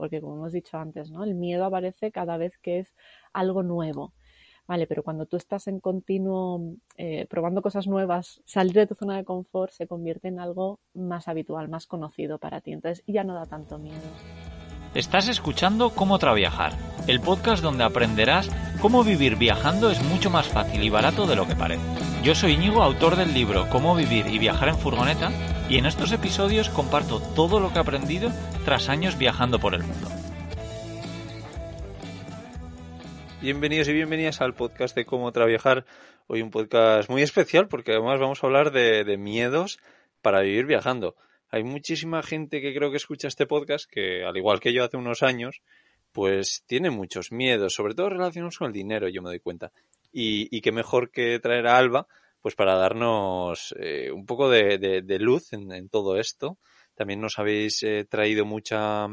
porque como hemos dicho antes, ¿no? El miedo aparece cada vez que es algo nuevo. Vale, pero cuando tú estás en continuo eh, probando cosas nuevas, salir de tu zona de confort se convierte en algo más habitual, más conocido para ti. Entonces ya no da tanto miedo. Estás escuchando Cómo Traviajar, el podcast donde aprenderás Cómo vivir viajando es mucho más fácil y barato de lo que parece. Yo soy Íñigo, autor del libro Cómo vivir y viajar en furgoneta, y en estos episodios comparto todo lo que he aprendido tras años viajando por el mundo. Bienvenidos y bienvenidas al podcast de Cómo Traviajar. Hoy un podcast muy especial porque además vamos a hablar de miedos para vivir viajando hay muchísima gente que creo que escucha este podcast que, al igual que yo hace unos años, pues tiene muchos miedos, sobre todo relacionados con el dinero, yo me doy cuenta. Y, y qué mejor que traer a Alba, pues para darnos eh, un poco de, luz en, todo esto. También nos habéis eh, traído mucha,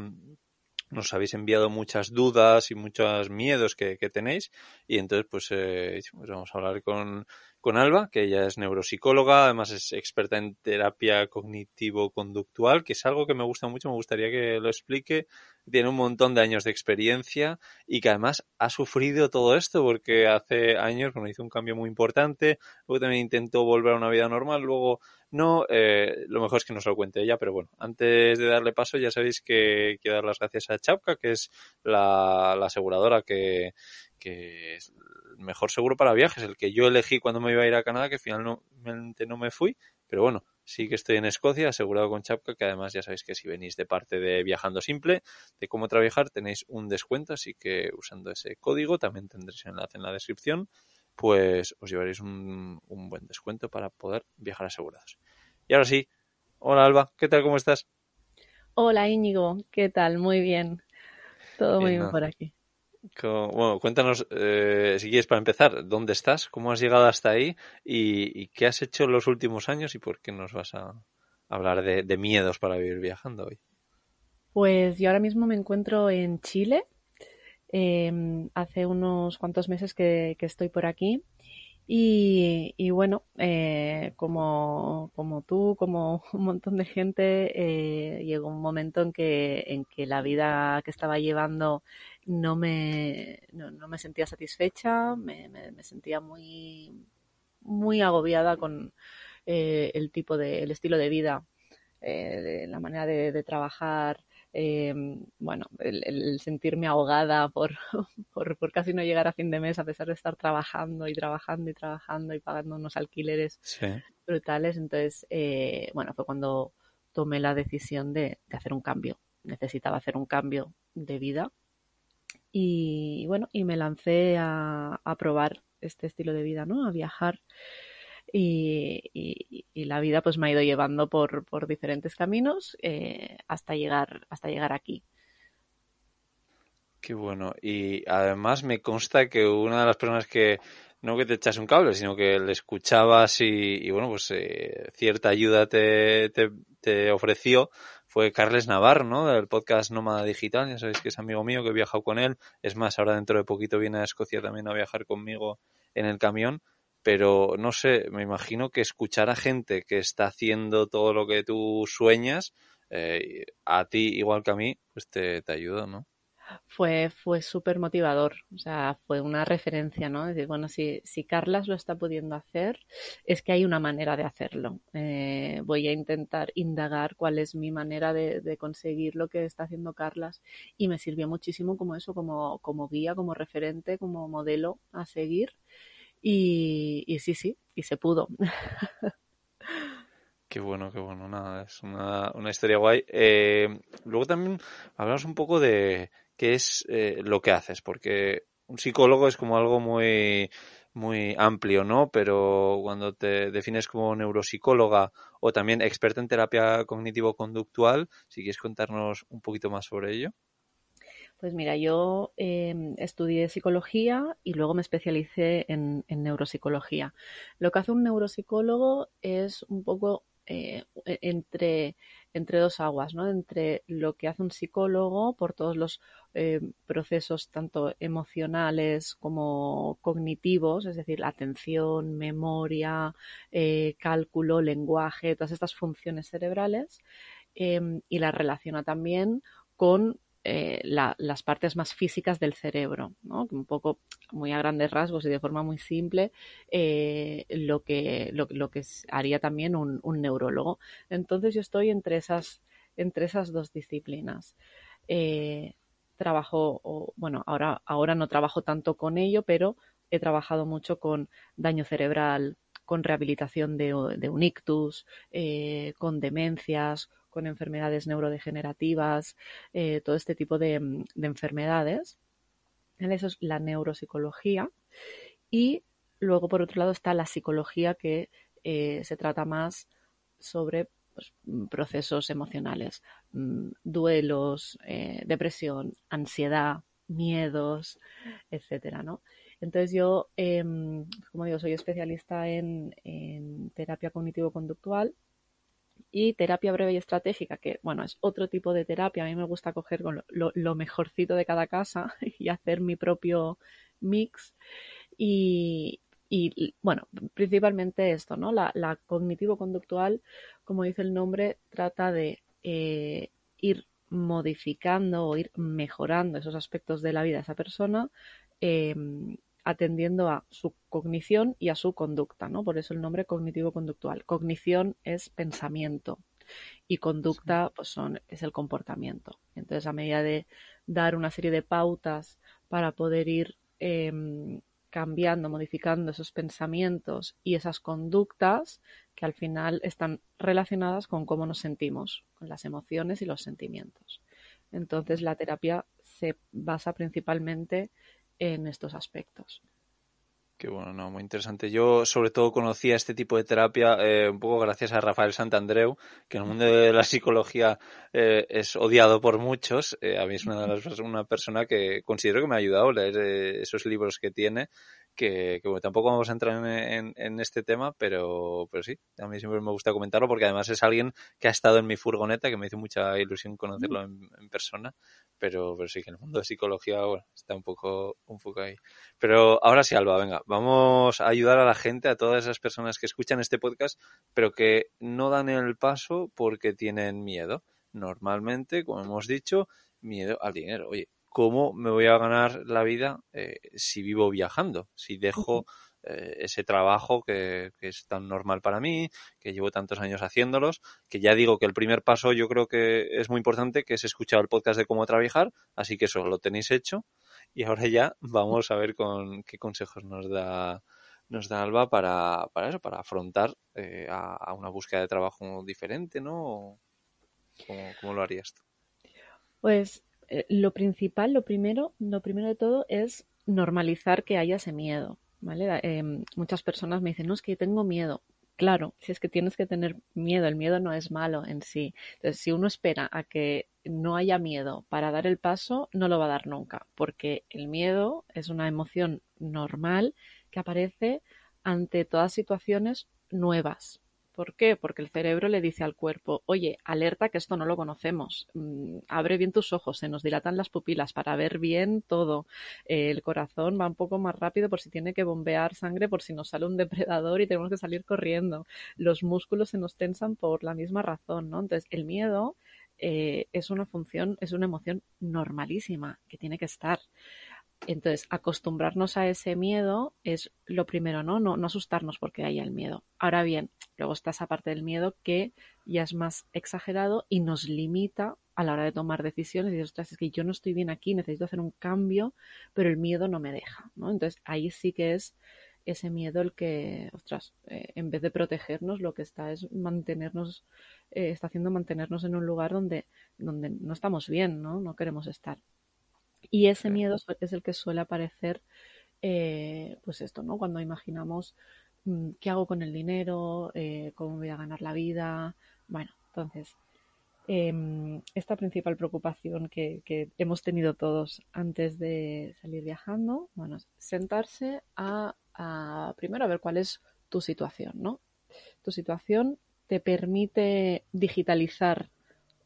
nos habéis enviado muchas dudas y muchos miedos que, tenéis. Y entonces, pues, eh, pues vamos a hablar con, con, Alba, que ella es neuropsicóloga, además es experta en terapia cognitivo-conductual, que es algo que me gusta mucho, me gustaría que lo explique tiene un montón de años de experiencia y que además ha sufrido todo esto porque hace años, bueno, hizo un cambio muy importante, luego también intentó volver a una vida normal, luego no, eh, lo mejor es que no se lo cuente ella, pero bueno, antes de darle paso ya sabéis que quiero dar las gracias a Chapka, que es la, la aseguradora que, que es el mejor seguro para viajes, el que yo elegí cuando me iba a ir a Canadá, que finalmente no me fui, pero bueno, sí que estoy en Escocia, asegurado con Chapka, que además ya sabéis que si venís de parte de Viajando Simple, de cómo trabajar, tenéis un descuento, así que usando ese código también tendréis enlace en la descripción, pues os llevaréis un, buen descuento para poder viajar asegurados. Y ahora sí, hola Alba, ¿qué tal? ¿Cómo estás? Hola Íñigo, ¿qué tal? Muy bien. Todo muy bien por aquí bueno, cuéntanos, eh, si quieres, para empezar, ¿dónde estás? ¿Cómo has llegado hasta ahí? ¿Y, qué has hecho en los últimos años? ¿Y por qué nos vas a hablar de, miedos para vivir viajando hoy? Pues yo ahora mismo me encuentro en Chile. Em, hace unos cuantos meses que estoy por aquí y, bueno, eh, como, como, tú, como un montón de gente, eh, llegó un momento en que, en que la vida que estaba llevando no me, no, me sentía satisfecha, me, sentía muy, muy agobiada con eh, el tipo de, el estilo de vida, la manera de trabajar Em, bueno, el, sentirme ahogada por, por, casi no llegar a fin de mes a pesar de estar trabajando y trabajando y trabajando y pagando unos alquileres brutales. Entonces, eh, bueno, fue cuando tomé la decisión de, hacer un cambio. Necesitaba hacer un cambio de vida. Y, bueno, y me lancé a, a probar este estilo de vida, ¿no? A viajar y, la vida pues me ha ido llevando por, diferentes caminos eh, hasta, llegar, hasta llegar aquí. Qué bueno. Y además me consta que una de las personas que no que te echas un cable, sino que le escuchabas y, bueno, pues eh, cierta ayuda te, ofreció fue Carles Navarro, ¿no? Del podcast Nómada Digital, ya sabéis que es amigo mío, que he viajado con él. Es más, ahora dentro de poquito viene a Escocia también a viajar conmigo en el camión pero no sé, me imagino que escuchar a gente que está haciendo todo lo que tú sueñas, eh, a ti igual que a mí, pues te, te ayuda, ¿no? Fue, fue súper motivador, o sea, fue una referencia, ¿no? Es decir, bueno, si, Carlas lo está pudiendo hacer, es que hay una manera de hacerlo. Eh, voy a intentar indagar cuál es mi manera de, conseguir lo que está haciendo Carlas y me sirvió muchísimo como eso, como, como guía, como referente, como modelo a seguir y, sí, sí, y se pudo. Qué bueno, qué bueno. Nada, es una, una historia guay. Eh, luego también hablamos un poco de qué es eh, lo que haces, porque un psicólogo es como algo muy, muy amplio, ¿no? Pero cuando te defines como neuropsicóloga o también experta en terapia cognitivo-conductual, si quieres contarnos un poquito más sobre ello. Pues mira, yo em, estudié psicología y luego me especialicé en, neuropsicología. Lo que hace un neuropsicólogo es un poco eh, e, entre, entre dos aguas, ¿no? Entre lo que hace un psicólogo por todos los eh, procesos tanto emocionales como cognitivos, es decir, atención, memoria, eh, cálculo, lenguaje, todas estas funciones cerebrales, em, y la relaciona también con eh, las partes más físicas del cerebro, ¿no? un poco muy a grandes rasgos y de forma muy simple eh, lo, que, lo, que haría también un, neurólogo. Entonces yo estoy entre esas, entre esas dos disciplinas. Eh, trabajo, bueno, ahora, ahora no trabajo tanto con ello, pero he trabajado mucho con daño cerebral, con rehabilitación de, de un ictus, con demencias, con enfermedades neurodegenerativas, eh, todo este tipo de, enfermedades. Eso es la neuropsicología. Y luego, por otro lado, está la psicología que eh, se trata más sobre pues, procesos emocionales, mm, duelos, eh, depresión, ansiedad, miedos, etcétera, Entonces yo, em, como digo, soy especialista en terapia cognitivo-conductual y terapia breve y estratégica, que bueno, es otro tipo de terapia. A mí me gusta coger con lo, lo mejorcito de cada casa y hacer mi propio mix. Y, bueno, principalmente esto, ¿no? La, cognitivo-conductual, como dice el nombre, trata de eh, ir modificando o ir mejorando esos aspectos de la vida de esa persona em, atendiendo a su cognición y a su conducta, ¿no? Por eso el nombre cognitivo-conductual. Cognición es pensamiento y conducta pues, son, es el comportamiento. Entonces, a medida de dar una serie de pautas para poder ir em, cambiando, modificando esos pensamientos y esas conductas que al final están relacionadas con cómo nos sentimos, con las emociones y los sentimientos. Entonces, la terapia se basa principalmente en estos aspectos. Qué bueno, no, muy interesante. Yo sobre todo conocía este tipo de terapia eh, un poco gracias a Rafael Santandreu, que en el mundo de la psicología eh, es odiado por muchos. Eh, a mí es una, una persona que considero que me ha ayudado a leer esos libros que tiene, que, tampoco vamos a entrar en, este tema, pero, pero sí, a mí siempre me gusta comentarlo porque además es alguien que ha estado en mi furgoneta, que me hizo mucha ilusión conocerlo mm. en persona pero, pero sí que en el mundo de psicología está un poco, un poco ahí. Pero ahora sí, Alba, venga, vamos a ayudar a la gente, a todas esas personas que escuchan este podcast, pero que no dan el paso porque tienen miedo. Normalmente, como hemos dicho, miedo al dinero. Oye, ¿cómo me voy a ganar la vida eh, si vivo viajando? Si dejo... Eh, ese trabajo que, es tan normal para mí, que llevo tantos años haciéndolos, que ya digo que el primer paso yo creo que es muy importante, que es escuchar el podcast de cómo trabajar, así que eso lo tenéis hecho y ahora ya vamos a ver con qué consejos nos da nos da Alba para, eso, para afrontar eh, a, una búsqueda de trabajo diferente, ¿no? ¿Cómo, lo harías tú? Pues eh, lo principal, lo primero, lo primero de todo es normalizar que haya ese miedo. ¿vale? Eh, muchas personas me dicen, no, es que tengo miedo. Claro, si es que tienes que tener miedo, el miedo no es malo en sí. Entonces, si uno espera a que no haya miedo para dar el paso, no lo va a dar nunca, porque el miedo es una emoción normal que aparece ante todas situaciones nuevas, ¿Por qué? Porque el cerebro le dice al cuerpo, oye, alerta que esto no lo conocemos, mm, abre bien tus ojos, se nos dilatan las pupilas para ver bien todo, eh, el corazón va un poco más rápido por si tiene que bombear sangre, por si nos sale un depredador y tenemos que salir corriendo, los músculos se nos tensan por la misma razón, ¿no? Entonces, el miedo eh, es una función, es una emoción normalísima que tiene que estar. Entonces, acostumbrarnos a ese miedo es lo primero, ¿no? No, asustarnos porque haya el miedo. Ahora bien, luego está esa parte del miedo que ya es más exagerado y nos limita a la hora de tomar decisiones. Y dices, ostras, es que yo no estoy bien aquí, necesito hacer un cambio, pero el miedo no me deja, ¿no? Entonces, ahí sí que es ese miedo el que, ostras, eh, en vez de protegernos, lo que está es mantenernos, eh, está haciendo mantenernos en un lugar donde, donde no estamos bien, ¿no? No queremos estar. Y ese miedo es el que suele aparecer, eh, pues esto, ¿no? Cuando imaginamos mm, qué hago con el dinero, eh, cómo voy a ganar la vida. Bueno, entonces, em, esta principal preocupación que, hemos tenido todos antes de salir viajando, bueno, es sentarse a, a primero a ver cuál es tu situación, ¿no? Tu situación te permite digitalizar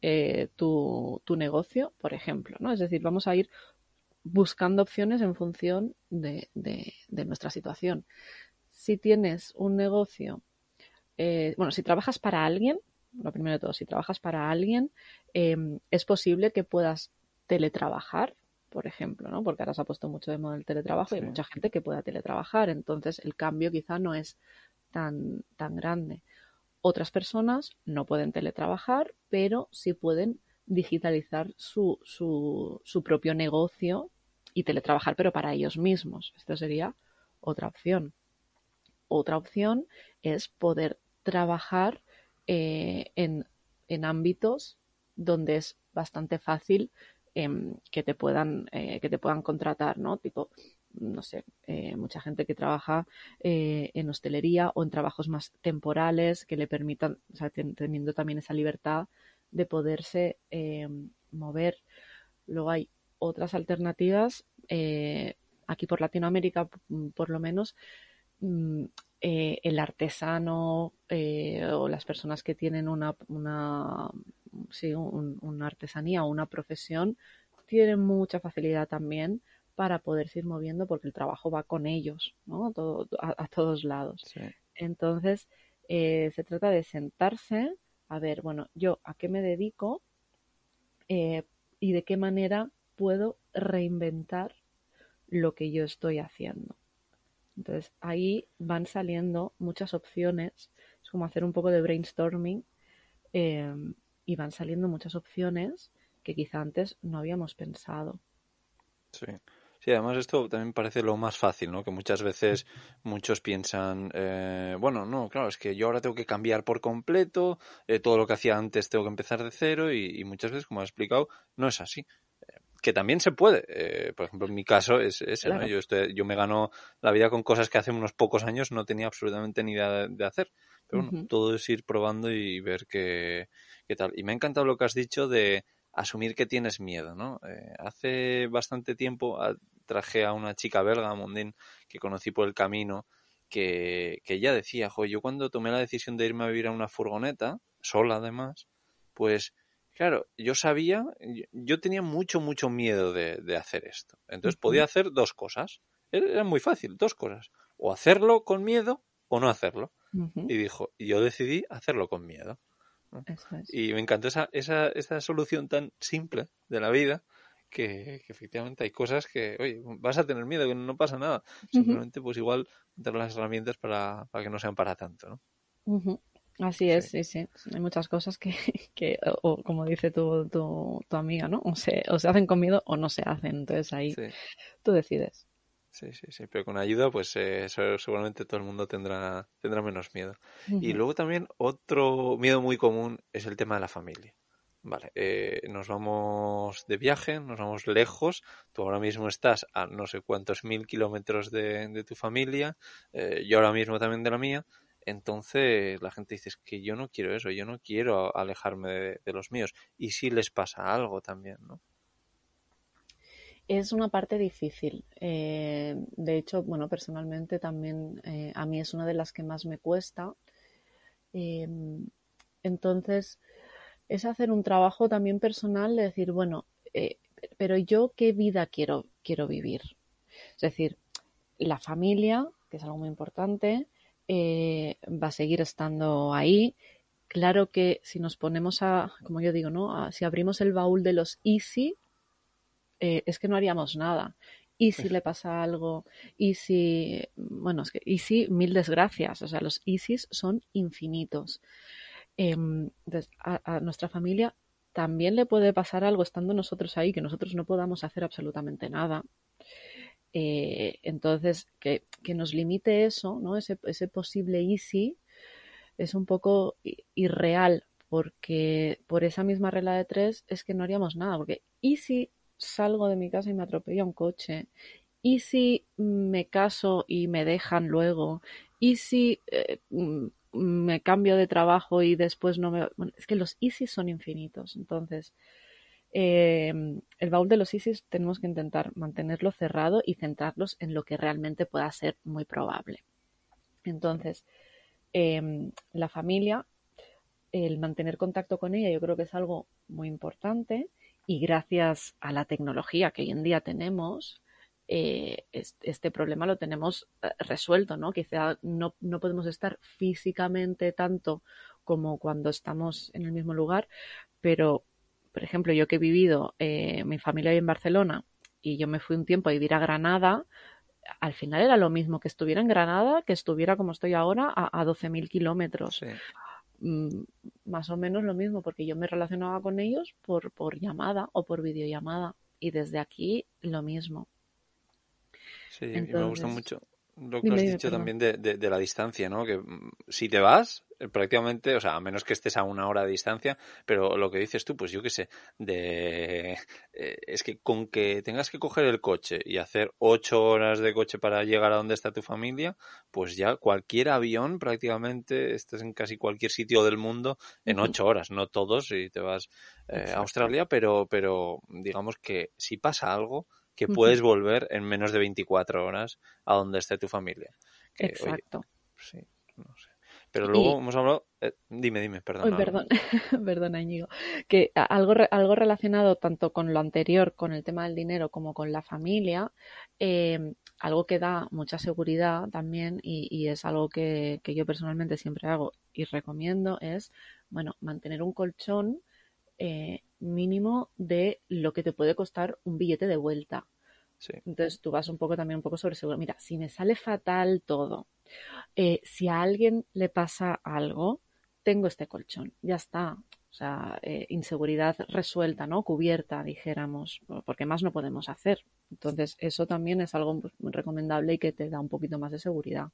eh, tu, negocio, por ejemplo. ¿no? Es decir, vamos a ir buscando opciones en función de, nuestra situación. Si tienes un negocio, eh, bueno, si trabajas para alguien, lo primero de todo, si trabajas para alguien, em, es posible que puedas teletrabajar, por ejemplo, ¿no? Porque ahora se ha puesto mucho de moda el teletrabajo y hay mucha gente que pueda teletrabajar, entonces el cambio quizá no es tan, tan grande. Otras personas no pueden teletrabajar, pero sí pueden digitalizar su, su, propio negocio y teletrabajar, pero para ellos mismos. Esta sería otra opción. Otra opción es poder trabajar eh, en, ámbitos donde es bastante fácil em, que, te puedan, eh, que te puedan contratar, ¿no? Tipo no sé, eh, mucha gente que trabaja eh, en hostelería o en trabajos más temporales que le permitan, o sea, teniendo también esa libertad de poderse eh, mover. Luego hay otras alternativas, aquí por Latinoamérica mm, por lo menos, mm, el artesano o las personas que tienen una, una, sí, una artesanía o una profesión tienen mucha facilidad también para poderse ir moviendo porque el trabajo va con ellos, ¿no? a, todos lados. Entonces, eh, se trata de sentarse, a ver, bueno, yo a qué me dedico eh, y de qué manera puedo reinventar lo que yo estoy haciendo. Entonces, ahí van saliendo muchas opciones, es como hacer un poco de brainstorming em, y van saliendo muchas opciones que quizá antes no habíamos pensado. Sí. Sí, además esto también parece lo más fácil, ¿no? Que muchas veces muchos piensan, eh, bueno, no, claro, es que yo ahora tengo que cambiar por completo, eh, todo lo que hacía antes tengo que empezar de cero y, muchas veces, como has explicado, no es así que también se puede. Eh, por ejemplo, en mi caso es ese, ¿no? Yo, yo me gano la vida con cosas que hace unos pocos años no tenía absolutamente ni idea de, hacer. Pero bueno, todo es ir probando y ver qué, qué, tal. Y me ha encantado lo que has dicho de asumir que tienes miedo, ¿no? hace bastante tiempo ah, traje a una chica belga, a que conocí por el camino, que, que ella decía, jo, yo cuando tomé la decisión de irme a vivir a una furgoneta, sola además, pues claro, yo sabía, yo tenía mucho, mucho miedo de, de hacer esto. Entonces podía hacer dos cosas. Era muy fácil, dos cosas. O hacerlo con miedo o no hacerlo. Y dijo, yo decidí hacerlo con miedo. Y me encantó esa, esa, esa, solución tan simple de la vida que, efectivamente hay cosas que, oye, vas a tener miedo, que no pasa nada. Simplemente, pues igual, dar las herramientas para, para, que no sean para tanto, ¿no? Así es, sí. sí, Hay muchas cosas que, o, como dice tu, tu, tu, amiga, ¿no? O se, o se hacen miedo o no se hacen. Entonces ahí tú decides. Sí, sí, sí. Pero con ayuda, pues eh, seguramente todo el mundo tendrá, tendrá menos miedo. Y luego también otro miedo muy común es el tema de la familia. Vale, eh, nos vamos de viaje, nos vamos lejos. Tú ahora mismo estás a no sé cuántos mil kilómetros de, tu familia, eh, yo ahora mismo también de la mía. Entonces la gente dice, que yo no quiero eso, yo no quiero alejarme de, los míos. Y si les pasa algo también, ¿no? Es una parte difícil. Eh, de hecho, bueno, personalmente también a mí es una de las que más me cuesta. Em, entonces, es hacer un trabajo también personal de decir, bueno, eh, pero yo qué vida quiero, quiero vivir. Es decir, la familia, que es algo muy importante, eh, va a seguir estando ahí. Claro que si nos ponemos a, como yo digo, ¿no? si abrimos el baúl de los easy, eh, es que no haríamos nada. Y si le pasa algo, y si, bueno, es que, y si mil desgracias, o sea, los ISIS son infinitos. Em, a, nuestra familia también le puede pasar algo estando nosotros ahí, que nosotros no podamos hacer absolutamente nada. Eh, entonces, que, nos limite eso, ¿no? Ese, ese posible easy es un poco irreal, porque por esa misma regla de tres es que no haríamos nada, porque ¿y si salgo de mi casa y me atropella un coche? ¿Y si mm, me caso y me dejan luego? ¿Y si eh, mm, me cambio de trabajo y después no me... es que los ISIS son infinitos, entonces em, el baúl de los ISIS tenemos que intentar mantenerlo cerrado y centrarlos en lo que realmente pueda ser muy probable. Entonces, em, la familia, el mantener contacto con ella, yo creo que es algo muy importante y gracias a la tecnología que hoy en día tenemos, eh, este, problema lo tenemos eh, resuelto, ¿no? Quizá no, podemos estar físicamente tanto como cuando estamos en el mismo lugar, pero, por ejemplo, yo que he vivido, eh, mi familia vive en Barcelona y yo me fui un tiempo a vivir a Granada, al final era lo mismo que estuviera en Granada, que estuviera como estoy ahora, a, a 12.000 kilómetros. Mm, más o menos lo mismo, porque yo me relacionaba con ellos por, por llamada o por videollamada. Y desde aquí lo mismo. Sí, me gusta mucho lo que has dicho también de, de, la distancia, ¿no? Que mm, si te vas, eh, prácticamente, o sea, a menos que estés a una hora de distancia, pero lo que dices tú, pues yo qué sé, de eh, es que con que tengas que coger el coche y hacer ocho horas de coche para llegar a donde está tu familia, pues ya cualquier avión prácticamente estás en casi cualquier sitio del mundo en ocho horas, no todos, si te vas eh, a Australia, pero, pero digamos que si pasa algo, que puedes volver en menos de 24 horas a donde esté tu familia. Exacto. Pero luego hemos hablado. Eh, dime, dime, perdón. perdón, perdona, Que algo, algo relacionado tanto con lo anterior, con el tema del dinero, como con la familia, eh, algo que da mucha seguridad también y, es algo que, que, yo personalmente siempre hago y recomiendo es, bueno, mantener un colchón eh, mínimo de lo que te puede costar un billete de vuelta. Entonces tú vas un poco también un poco sobre seguro. Mira, si me sale fatal todo, eh, si a alguien le pasa algo, tengo este colchón, ya está. O sea, eh, inseguridad resuelta, ¿no? Cubierta, dijéramos, porque más no podemos hacer. Entonces, eso también es algo recomendable y que te da un poquito más de seguridad.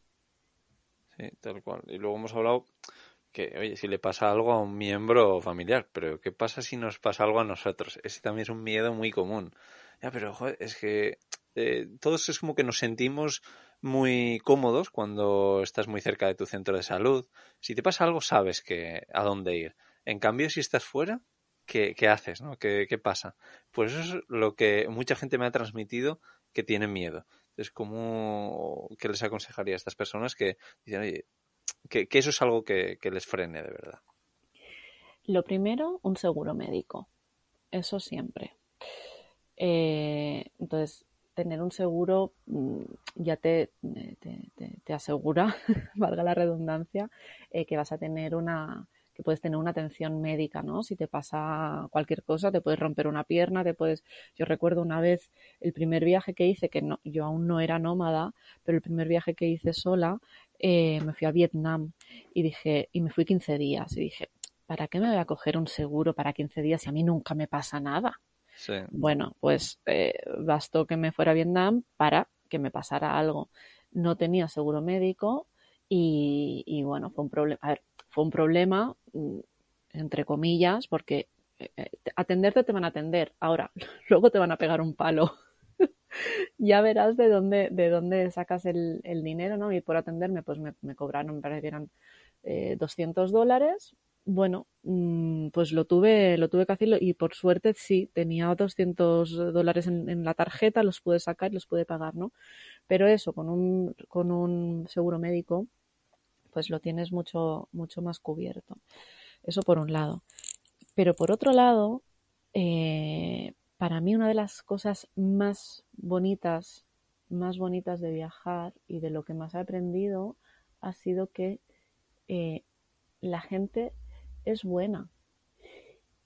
Sí, tal cual. Y luego hemos hablado, que, oye, si le pasa algo a un miembro familiar, pero ¿qué pasa si nos pasa algo a nosotros? Ese también es un miedo muy común. Ya, pero joder, es que eh, todos es como que nos sentimos muy cómodos cuando estás muy cerca de tu centro de salud. Si te pasa algo, sabes que a dónde ir. En cambio, si estás fuera, ¿qué, haces? ¿no? ¿Qué, pasa? Pues eso es lo que mucha gente me ha transmitido que tiene miedo. Es como que les aconsejaría a estas personas que dicen, oye, que, eso es algo que, les frene de verdad. Lo primero, un seguro médico. Eso siempre. Eh, entonces, tener un seguro mm, ya eh, te, te, asegura, valga la redundancia, eh, que vas a tener una que puedes tener una atención médica, ¿no? Si te pasa cualquier cosa, te puedes romper una pierna, te puedes... Yo recuerdo una vez el primer viaje que hice, que no, yo aún no era nómada, pero el primer viaje que hice sola, eh, me fui a Vietnam y dije, y me fui 15 días y dije, ¿para qué me voy a coger un seguro para 15 días si a mí nunca me pasa nada? Bueno, pues eh, bastó que me fuera a Vietnam para que me pasara algo. No tenía seguro médico y, bueno, fue un problema. fue un problema, mm, entre comillas, porque eh, atenderte te van a atender. Ahora, luego te van a pegar un palo ya verás de dónde, de dónde sacas el, dinero, ¿no? Y por atenderme, pues me, cobraron, me parece 200 eh, dólares. Bueno, mm, pues lo tuve, lo tuve que hacerlo y por suerte sí, tenía 200 dólares en, la tarjeta, los pude sacar, y los pude pagar, ¿no? Pero eso, con un, con un seguro médico, pues lo tienes mucho, mucho más cubierto. Eso por un lado. Pero por otro lado, eh, para mí una de las cosas más bonitas, más bonitas de viajar y de lo que más he aprendido ha sido que eh, la gente es buena.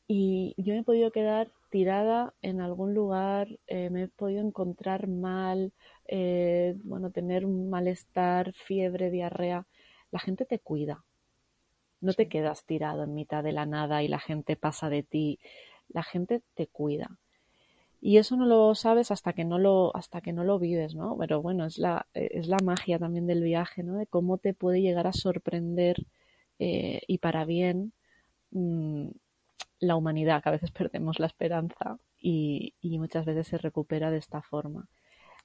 Y yo me he podido quedar tirada en algún lugar, eh, me he podido encontrar mal, eh, bueno, tener un malestar, fiebre, diarrea. La gente te cuida. No te quedas tirado en mitad de la nada y la gente pasa de ti. La gente te cuida. Y eso no lo sabes hasta que no lo, hasta que no lo vives, ¿no? Pero bueno, es la, es la magia también del viaje, ¿no? De cómo te puede llegar a sorprender eh, y para bien mm, la humanidad, que a veces perdemos la esperanza y, muchas veces se recupera de esta forma.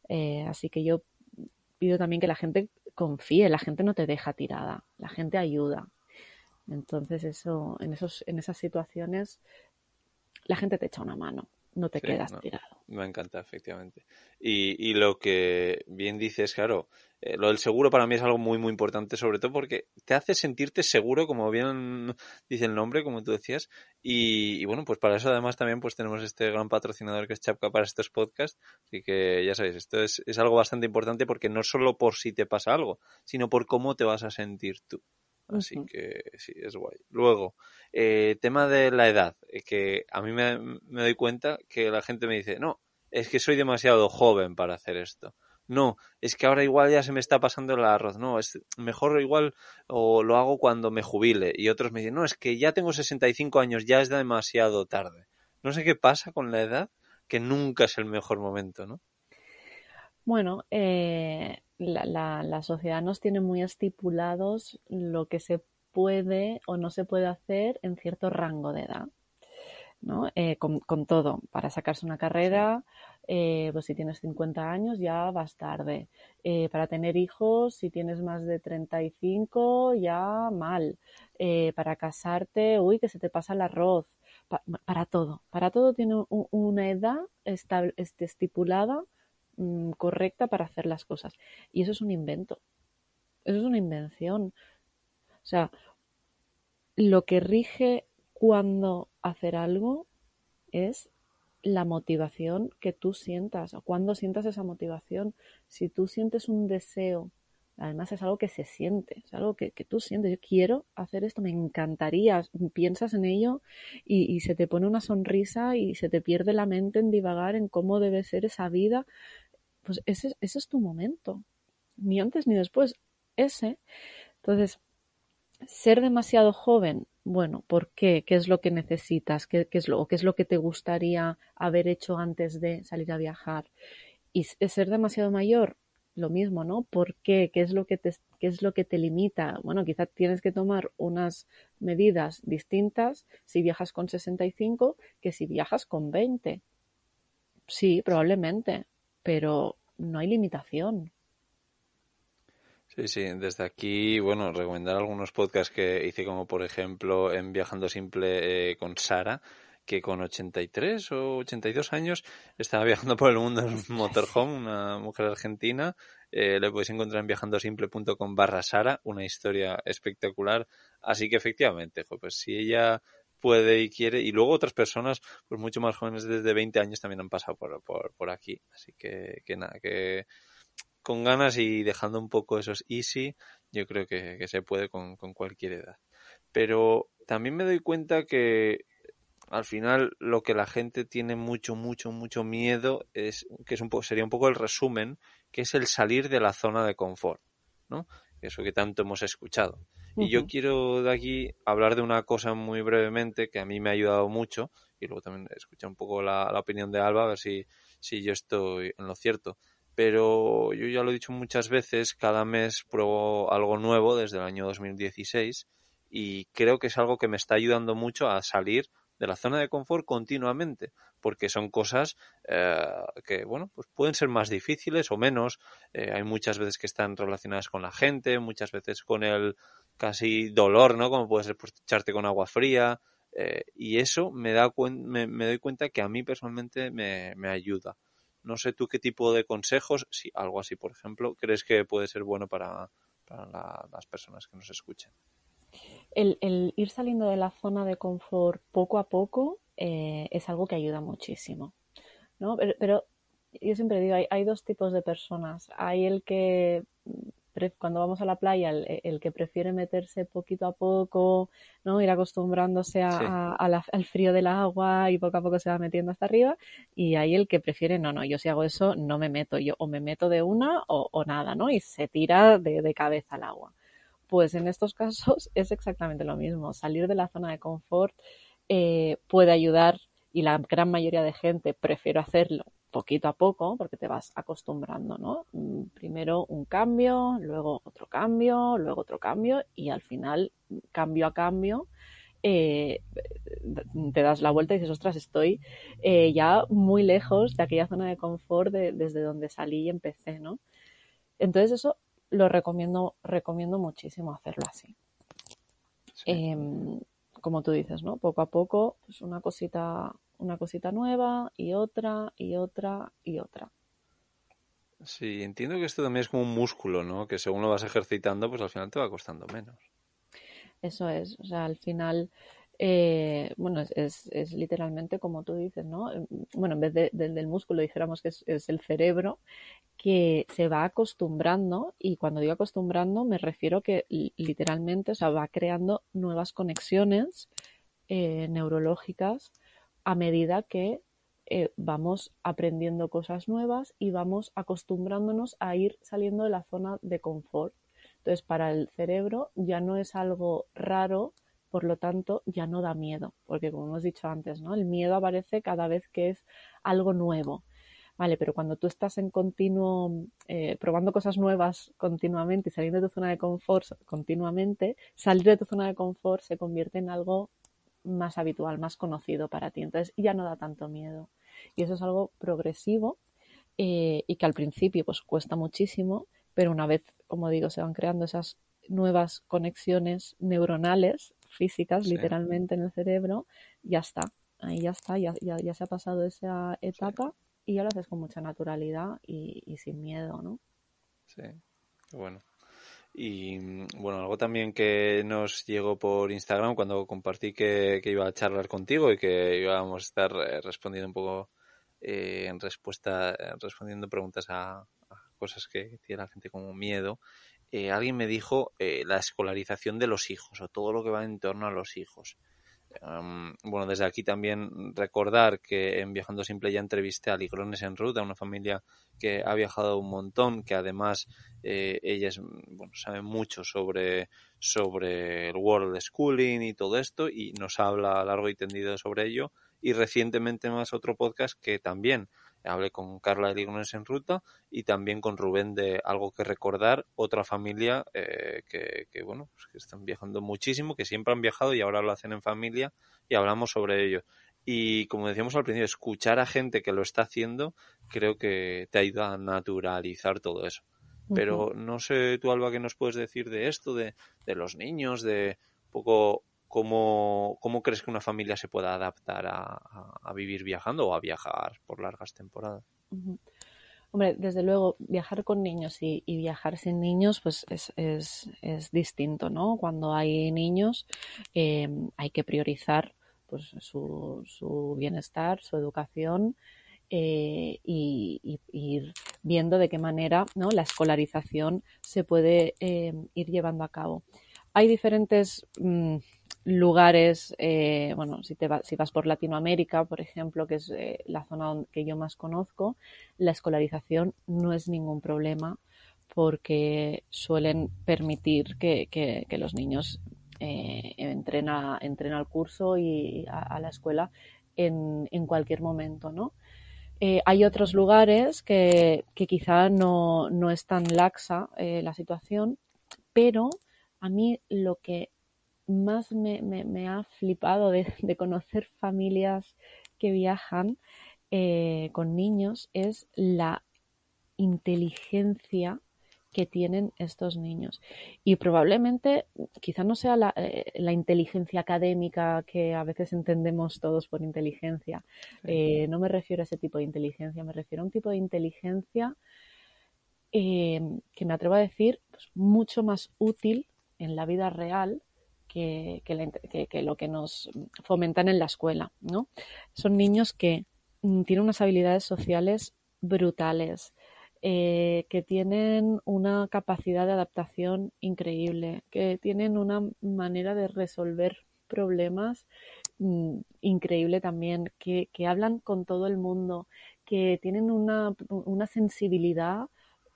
Eh, así que yo pido también que la gente confíe, la gente no te deja tirada, la gente ayuda. Entonces eso, en, esos, en esas situaciones, la gente te echa una mano no te quedas tirado. Me encanta, efectivamente. Y, y, lo que bien dices, claro, eh, lo del seguro para mí es algo muy, muy importante, sobre todo porque te hace sentirte seguro, como bien dice el nombre, como tú decías. Y, bueno, pues para eso además también pues tenemos este gran patrocinador que es Chapka para estos podcasts. Así que ya sabéis, esto es, es algo bastante importante porque no solo por si te pasa algo, sino por cómo te vas a sentir tú. Así que sí, es guay. Luego, eh, tema de la edad, eh, que a mí me, doy cuenta que la gente me dice, no, es que soy demasiado joven para hacer esto. No, es que ahora igual ya se me está pasando el arroz. No, es mejor igual o lo hago cuando me jubile. Y otros me dicen, no, es que ya tengo 65 años, ya es demasiado tarde. No sé qué pasa con la edad, que nunca es el mejor momento, ¿no? Bueno, eh, la, la, sociedad nos tiene muy estipulados lo que se puede o no se puede hacer en cierto rango de edad. ¿no? Eh, con, todo, para sacarse una carrera, eh, pues si tienes 50 años ya vas tarde. Eh, para tener hijos, si tienes más de 35, ya mal. para casarte, uy, que se te pasa el arroz. para todo, para todo tiene una edad este, estipulada Mm, correcta para hacer las cosas. Y eso es un invento. Eso es una invención. O sea, lo que rige cuando hacer algo es la motivación que tú sientas o cuando sientas esa motivación. Si tú sientes un deseo, además es algo que se siente, es algo que, tú sientes, yo quiero hacer esto, me encantaría, piensas en ello y, se te pone una sonrisa y se te pierde la mente en divagar en cómo debe ser esa vida pues ese, es tu momento, ni antes ni después, ese. Entonces, ser demasiado joven, bueno, ¿por qué? ¿Qué es lo que necesitas? ¿Qué, es lo, es lo que te gustaría haber hecho antes de salir a viajar? Y ser demasiado mayor, lo mismo, ¿no? ¿Por qué? ¿Qué es lo que te, qué es lo que te limita? Bueno, quizás tienes que tomar unas medidas distintas si viajas con 65 que si viajas con 20. Sí, probablemente, pero no hay limitación. Sí, sí, desde aquí, bueno, recomendar algunos podcasts que hice, como por ejemplo en Viajando Simple eh, con Sara, que con 83 o 82 años estaba viajando por el mundo en motorhome, una mujer argentina. Eh, le podéis encontrar en viajandosimple.com barra Sara, una historia espectacular. Así que efectivamente, pues si ella puede y quiere. Y luego otras personas, pues mucho más jóvenes desde 20 años también han pasado por, aquí. Así que, que nada, que con ganas y dejando un poco esos easy, yo creo que, se puede con, con, cualquier edad. Pero también me doy cuenta que al final lo que la gente tiene mucho, mucho, mucho miedo es, que es un sería un poco el resumen, que es el salir de la zona de confort, ¿no? Eso que tanto hemos escuchado. Y yo quiero de aquí hablar de una cosa muy brevemente que a mí me ha ayudado mucho y luego también escuchar un poco la, opinión de Alba a ver si, si yo estoy en lo cierto. Pero yo ya lo he dicho muchas veces, cada mes pruebo algo nuevo desde el año 2016 y creo que es algo que me está ayudando mucho a salir de la zona de confort continuamente, porque son cosas eh, que, bueno, pues pueden ser más difíciles o menos. Eh, hay muchas veces que están relacionadas con la gente, muchas veces con el casi dolor, ¿no? Como puede ser pues, echarte con agua fría. Eh, y eso me, da me, me, doy cuenta que a mí personalmente me, me ayuda. No sé tú qué tipo de consejos, si algo así, por ejemplo, crees que puede ser bueno para, las personas que nos escuchen el, el ir saliendo de la zona de confort poco a poco eh, es algo que ayuda muchísimo. ¿no? Pero, yo siempre digo, hay, dos tipos de personas. Hay el que, cuando vamos a la playa, el, que prefiere meterse poquito a poco, ¿no? ir acostumbrándose al frío del agua y poco a poco se va metiendo hasta arriba. Y hay el que prefiere, no, no, yo si hago eso no me meto, yo o me meto de una o, nada, ¿no? Y se tira de, de cabeza al agua. Pues en estos casos es exactamente lo mismo. Salir de la zona de confort eh, puede ayudar y la gran mayoría de gente prefiero hacerlo poquito a poco porque te vas acostumbrando, ¿no? Mm, primero un cambio, luego otro cambio, luego otro cambio y al final, cambio a cambio, eh, te das la vuelta y dices, ostras, estoy eh, ya muy lejos de aquella zona de confort desde donde salí y empecé, ¿no? Entonces eso lo recomiendo, recomiendo muchísimo hacerlo así. Em, como tú dices, ¿no? Poco a poco, pues una cosita, una cosita nueva y otra y otra y otra. Sí, entiendo que esto también es como un músculo, ¿no? Que según lo vas ejercitando, pues al final te va costando menos. Eso es, o sea, al final eh, bueno, es, es, literalmente como tú dices, ¿no? Em, bueno, en vez del músculo dijéramos que es, el cerebro que se va acostumbrando y cuando digo acostumbrando me refiero que literalmente, se va creando nuevas conexiones eh, neurológicas a medida que eh, vamos aprendiendo cosas nuevas y vamos acostumbrándonos a ir saliendo de la zona de confort. Entonces, para el cerebro ya no es algo raro por lo tanto ya no da miedo, porque como hemos dicho antes, ¿no? El miedo aparece cada vez que es algo nuevo. Vale, pero cuando tú estás en continuo, eh, probando cosas nuevas continuamente y saliendo de tu zona de confort continuamente, salir de tu zona de confort se convierte en algo más habitual, más conocido para ti. Entonces ya no da tanto miedo. Y eso es algo progresivo eh, y que al principio pues cuesta muchísimo, pero una vez, como digo, se van creando esas nuevas conexiones neuronales físicas, literalmente, en el cerebro, ya está. Ahí ya está, ya, ya, se ha pasado esa etapa y ya lo haces con mucha naturalidad y, sin miedo, ¿no? Sí, bueno. Y mm, bueno, algo también que nos llegó por Instagram cuando compartí que, iba a charlar contigo y que íbamos a estar eh, respondiendo un poco eh, en respuesta, eh, respondiendo preguntas a, a, cosas que tiene la gente como miedo. Eh, alguien me dijo eh, la escolarización de los hijos o todo lo que va en torno a los hijos. Em, bueno, desde aquí también recordar que en Viajando Simple ya entrevisté a Ligrones en Ruta, una familia que ha viajado un montón, que además eh, ellas mm, saben mucho sobre, sobre el World Schooling y todo esto y nos habla largo y tendido sobre ello y recientemente más otro podcast que también hablé con Carla de Lignones en Ruta y también con Rubén de Algo que Recordar, otra familia eh, que, que, bueno, pues que están viajando muchísimo, que siempre han viajado y ahora lo hacen en familia y hablamos sobre ello. Y como decíamos al principio, escuchar a gente que lo está haciendo creo que te ayuda a naturalizar todo eso. Pero no sé tú, Alba, qué nos puedes decir de esto, de, de los niños, de un poco cómo, crees que una familia se pueda adaptar a, vivir viajando o a viajar por largas temporadas? Hombre, desde luego, viajar con niños y, viajar sin niños, pues es, distinto, ¿no? Cuando hay niños, em, hay que priorizar pues, su, bienestar, su educación eh, y, ir viendo de qué manera ¿no? la escolarización se puede em, ir llevando a cabo. Hay diferentes. Mm, lugares, eh, bueno, si, te si vas por Latinoamérica, por ejemplo, que es eh, la zona que yo más conozco, la escolarización no es ningún problema porque suelen permitir que, los niños eh, entren, al curso y a, la escuela en, cualquier momento, ¿no? Eh, hay otros lugares que, que quizá no, es tan laxa la situación, pero a mí lo que más me, ha flipado de, conocer familias que viajan eh, con niños es la inteligencia que tienen estos niños. Y probablemente, quizá no sea la, eh, inteligencia académica que a veces entendemos todos por inteligencia. Eh, no me refiero a ese tipo de inteligencia, me refiero a un tipo de inteligencia que me atrevo a decir pues, mucho más útil en la vida real que, lo que nos fomentan en la escuela. ¿no? Son niños que mm, tienen unas habilidades sociales brutales, eh, que tienen una capacidad de adaptación increíble, que tienen una manera de resolver problemas mm, increíble también, que, hablan con todo el mundo, que tienen una, una sensibilidad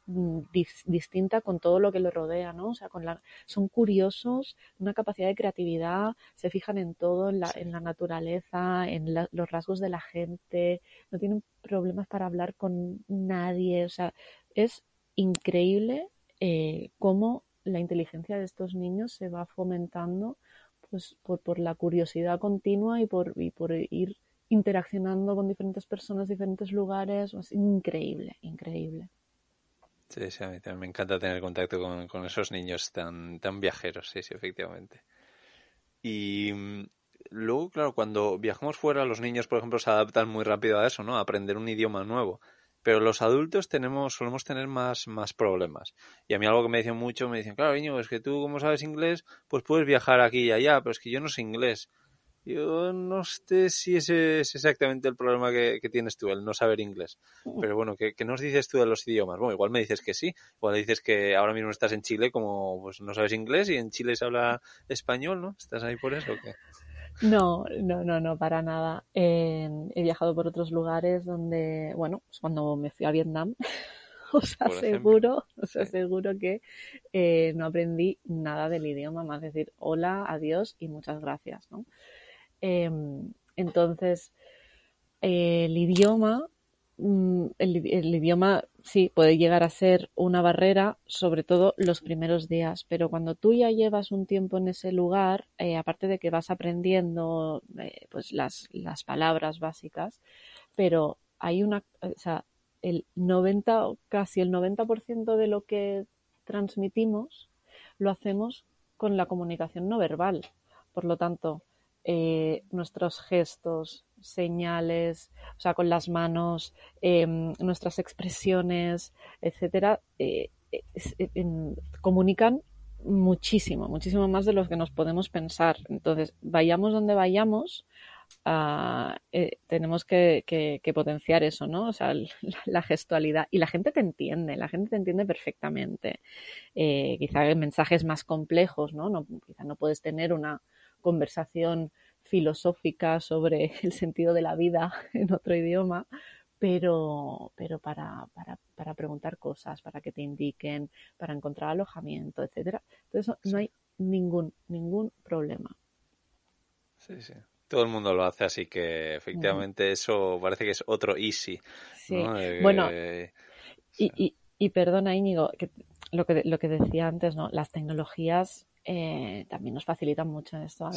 Mm, distinta con todo lo que lo rodea, ¿no? O sea, con son curiosos, una capacidad de creatividad, se fijan en todo, en la, naturaleza, en los rasgos de la gente, no tienen problemas para hablar con nadie, o sea, es increíble eh, cómo la inteligencia de estos niños se va fomentando pues, por, la curiosidad continua y por, y por ir interaccionando con diferentes personas, diferentes lugares. Es increíble, increíble. Sí, sí, a mí también me encanta tener contacto con, esos niños tan, tan viajeros, sí, sí, efectivamente. Y mm, luego, claro, cuando viajamos fuera, los niños, por ejemplo, se adaptan muy rápido a eso, ¿no? A aprender un idioma nuevo. Pero los adultos tenemos, solemos tener más, más problemas. Y a mí algo que me dicen mucho, me dicen, claro, niño, es que tú, como sabes inglés, pues puedes viajar aquí y allá, pero es que yo no sé inglés. Yo no sé si ese es exactamente el problema que, tienes tú, el no saber inglés. Mm. Pero bueno, ¿qué, nos dices tú de los idiomas? Bueno, igual me dices que sí, igual dices que ahora mismo estás en Chile como pues no sabes inglés y en Chile se habla español, ¿no? ¿Estás ahí por eso o qué? No, no, no, no, para nada. Em, he viajado por otros lugares donde, bueno, pues cuando me fui a Vietnam, os aseguro, os aseguro que eh, no aprendí nada del idioma, más decir hola, adiós y muchas gracias, ¿no? Em, entonces, el idioma, mm, el, idioma sí puede llegar a ser una barrera, sobre todo los primeros días, pero cuando tú ya llevas un tiempo en ese lugar, eh, aparte de que vas aprendiendo eh, pues las, palabras básicas, pero hay una, o sea, el 90, casi el 90% de lo que transmitimos lo hacemos con la comunicación no verbal. Por lo tanto, eh, nuestros gestos, señales, o sea, con las manos, em, nuestras expresiones, etcétera, eh, eh, comunican muchísimo, muchísimo más de lo que nos podemos pensar. Entonces, vayamos donde vayamos, ah, tenemos que, potenciar eso, ¿no? O sea, la, gestualidad. Y la gente te entiende, la gente te entiende perfectamente. Eh, quizá mensajes más complejos, ¿no? Quizá no puedes tener una, conversación filosófica sobre el sentido de la vida en otro idioma, pero, pero para, para, para preguntar cosas, para que te indiquen, para encontrar alojamiento, etcétera. Entonces no hay ningún, ningún problema. Sí, sí. Todo el mundo lo hace, así que efectivamente eso parece que es otro easy. Sí. Eh, bueno, eh, y, y, y, perdona Íñigo, que lo, que lo que decía antes, ¿no? Las tecnologías eh, también nos facilita mucho esto.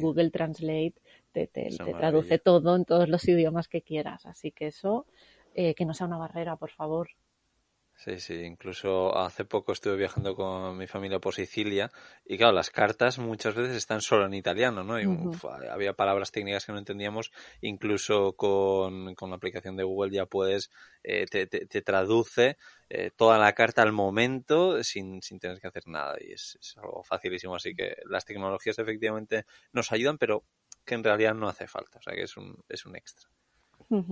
Google Translate te, traduce todo en todos los idiomas que quieras. Así que eso, eh, que no sea una barrera, por favor. Sí, sí, incluso hace poco estuve viajando con mi familia por Sicilia y claro, las cartas muchas veces están solo en italiano, ¿no? Y había palabras técnicas que no entendíamos, incluso con, la aplicación de Google ya puedes, eh, te, te, traduce eh, toda la carta al momento sin, tener que hacer nada y es, es algo facilísimo, así que las tecnologías efectivamente nos ayudan, pero que en realidad no hace falta, o sea que es un, es un extra.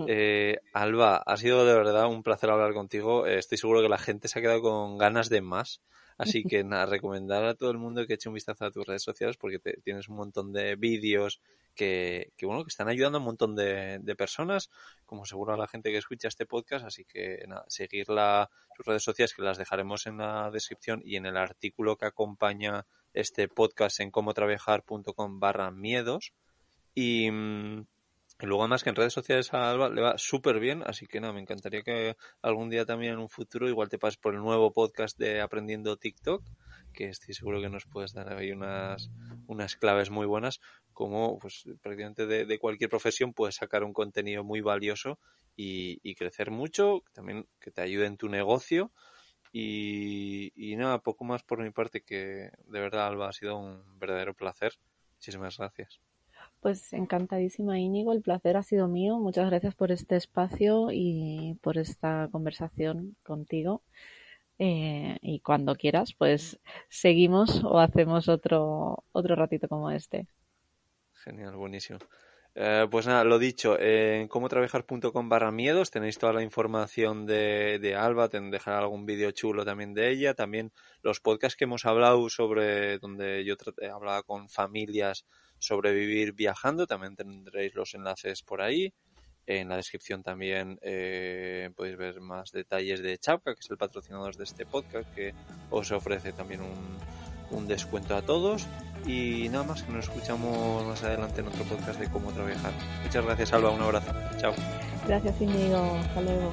Eh, Alba, ha sido de verdad un placer hablar contigo. Eh, estoy seguro que la gente se ha quedado con ganas de más. Así que nada, recomendar a todo el mundo que eche un vistazo a tus redes sociales porque te, tienes un montón de vídeos que, bueno, que están ayudando a un montón de, personas, como seguro a la gente que escucha este podcast. Así que nada, seguir sus redes sociales que las dejaremos en la descripción y en el artículo que acompaña este podcast en comotrabajar.com barra miedos. Y... Mm, y luego además que en redes sociales a Alba le va súper bien, así que nada, me encantaría que algún día también en un futuro igual te pases por el nuevo podcast de Aprendiendo TikTok, que estoy seguro que nos puedes dar ahí unas, unas claves muy buenas, como pues prácticamente de, cualquier profesión puedes sacar un contenido muy valioso y, crecer mucho, también que te ayude en tu negocio. y nada, poco más por mi parte, que de verdad Alba ha sido un verdadero placer. Muchísimas gracias pues encantadísima Íñigo, el placer ha sido mío. Muchas gracias por este espacio y por esta conversación contigo. Eh, y cuando quieras, pues seguimos o hacemos otro, otro ratito como este. Genial, buenísimo. Eh, pues nada, lo dicho, en punto comotrabajar.com barra miedos tenéis toda la información de, de Alba, te dejaré algún vídeo chulo también de ella, también los podcasts que hemos hablado sobre donde yo hablaba con familias sobrevivir viajando. También tendréis los enlaces por ahí. En la descripción también eh, podéis ver más detalles de Chapka, que es el patrocinador de este podcast, que os ofrece también un, un descuento a todos. Y nada más, que nos escuchamos más adelante en otro podcast de cómo trabajar. Muchas gracias, Alba. Un abrazo. Chao. Gracias, Inigo. Hasta luego.